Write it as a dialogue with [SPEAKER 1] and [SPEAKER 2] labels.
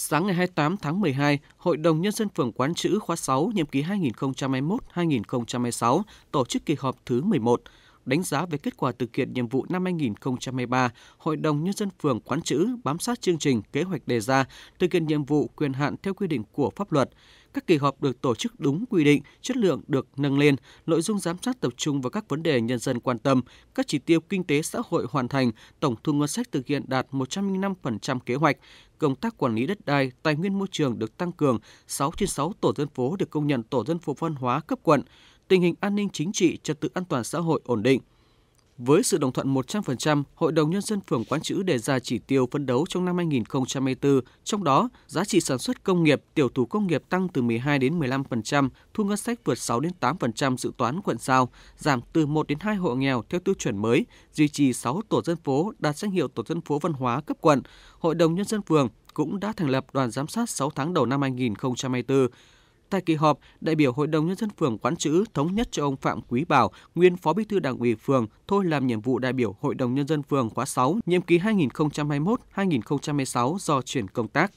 [SPEAKER 1] Sáng ngày 28 tháng 12, Hội đồng Nhân dân phường Quán Chữ khóa 6 nhiệm kỳ 2021-2026 tổ chức kỳ họp thứ 11. Đánh giá về kết quả thực hiện nhiệm vụ năm 2023, Hội đồng Nhân dân phường Quán Chữ bám sát chương trình, kế hoạch đề ra, thực hiện nhiệm vụ quyền hạn theo quy định của pháp luật, các kỳ họp được tổ chức đúng quy định, chất lượng được nâng lên, nội dung giám sát tập trung vào các vấn đề nhân dân quan tâm, các chỉ tiêu kinh tế xã hội hoàn thành, tổng thu ngân sách thực hiện đạt 105% kế hoạch, công tác quản lý đất đai, tài nguyên môi trường được tăng cường, 6 trên 6 tổ dân phố được công nhận tổ dân phố văn hóa cấp quận, tình hình an ninh chính trị, trật tự an toàn xã hội ổn định – với sự đồng thuận 100%, Hội đồng Nhân dân phường Quán Chữ đề ra chỉ tiêu phấn đấu trong năm 2024, trong đó giá trị sản xuất công nghiệp, tiểu thủ công nghiệp tăng từ 12 đến 15%, thu ngân sách vượt 6 đến 8% dự toán quận giao, giảm từ 1 đến 2 hộ nghèo theo tiêu chuẩn mới, duy trì 6 tổ dân phố đạt danh hiệu tổ dân phố văn hóa cấp quận. Hội đồng Nhân dân phường cũng đã thành lập đoàn giám sát 6 tháng đầu năm 2024 Tại kỳ họp, đại biểu Hội đồng Nhân dân phường Quán Chữ thống nhất cho ông Phạm Quý Bảo, nguyên Phó Bí thư Đảng ủy phường, thôi làm nhiệm vụ đại biểu Hội đồng Nhân dân phường khóa 6, nhiệm kỳ 2021-2026 do chuyển công tác.